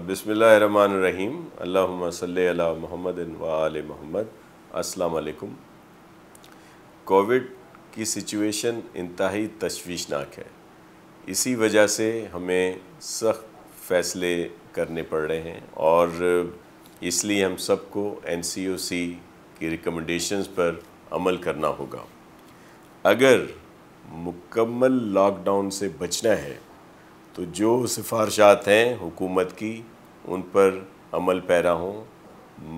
बिसमीम अल्लाम सल महमद वाल महमद असलकम कोविड की सिचुएशन इंतहाई तशवीशनाक है इसी वजह से हमें सख्त फ़ैसले करने पड़ रहे हैं और इसलिए हम सबको एन की रिकमेंडेशंस पर अमल करना होगा अगर मुकम्मल लॉकडाउन से बचना है तो जो सिफारशात हैं हुकूमत की उन पर अमल पैरा हों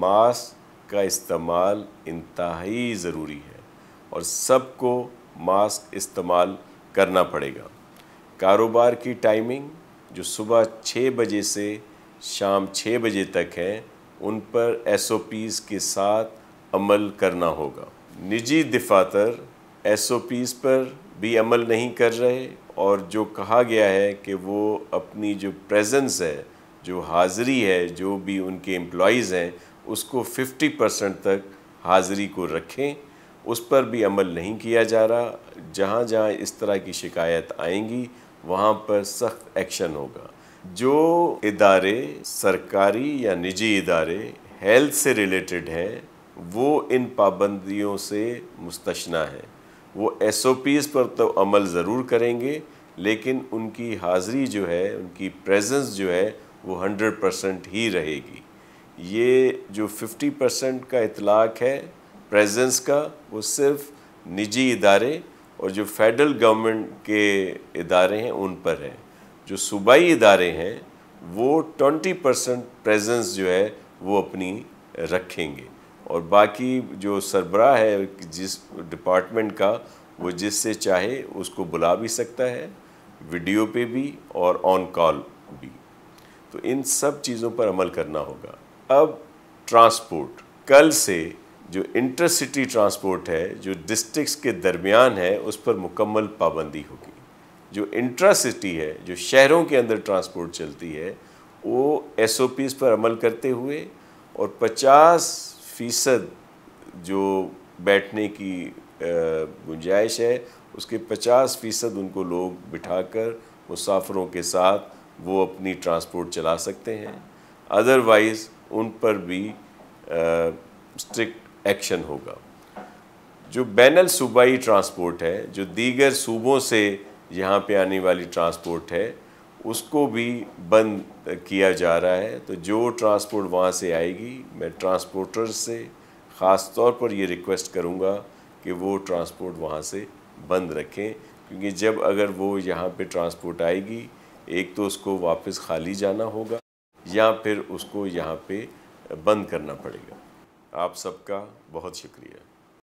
मास्क का इस्तेमाल इंतहाई ज़रूरी है और सबको मास्क इस्तेमाल करना पड़ेगा कारोबार की टाइमिंग जो सुबह छः बजे से शाम छः बजे तक है उन पर एस ओ पीज़ के साथ अमल करना होगा निजी दफातर एस ओ पीज़ पर भी अमल नहीं कर रहे और जो कहा गया है कि वो अपनी जो प्रेजेंस है जो हाज़री है जो भी उनके एम्प्लॉज हैं उसको 50 परसेंट तक हाज़री को रखें उस पर भी अमल नहीं किया जा रहा जहाँ जहाँ इस तरह की शिकायत आएंगी वहाँ पर सख्त एक्शन होगा जो इदारे सरकारी या निजी इदारे हेल्थ से रिलेटेड हैं वो इन पाबंदियों से मुस्तना है वो एस पर तो अमल ज़रूर करेंगे लेकिन उनकी हाज़िरी जो है उनकी प्रेजेंस जो है वो हंड्रेड परसेंट ही रहेगी ये जो फिफ्टी परसेंट का इतलाक़ है प्रेजेंस का वो सिर्फ निजी इदारे और जो फेडरल गवर्नमेंट के इदारे हैं उन पर है जो सूबाई इदारे हैं वो ट्वेंटी परसेंट प्रेजेंस जो है वो अपनी रखेंगे और बाकी जो सरबरा है जिस डिपार्टमेंट का वो जिससे चाहे उसको बुला भी सकता है वीडियो पे भी और ऑन कॉल भी तो इन सब चीज़ों पर अमल करना होगा अब ट्रांसपोर्ट कल से जो इंटरसिटी ट्रांसपोर्ट है जो डिस्ट्रिक्स के दरमियान है उस पर मुकम्मल पाबंदी होगी जो इंट्रा सिटी है जो शहरों के अंदर ट्रांसपोर्ट चलती है वो एस पर अमल करते हुए और 50 फ़ीसद जो बैठने की गुंजाइश है उसके 50 फ़ीसद उनको लोग बिठाकर मुसाफरों के साथ वो अपनी ट्रांसपोर्ट चला सकते हैं अदरवाइज़ उन पर भी स्ट्रिक्ट एक्शन होगा जो बैनल सूबाई ट्रांसपोर्ट है जो दीगर सूबों से यहाँ पे आने वाली ट्रांसपोर्ट है उसको भी बंद किया जा रहा है तो जो ट्रांसपोर्ट वहाँ से आएगी मैं ट्रांसपोर्टर से ख़ास तौर पर ये रिक्वेस्ट करूँगा कि वो ट्रांसपोर्ट वहाँ से बंद रखें क्योंकि जब अगर वो यहाँ पे ट्रांसपोर्ट आएगी एक तो उसको वापस खाली जाना होगा या फिर उसको यहाँ पे बंद करना पड़ेगा आप सबका बहुत शुक्रिया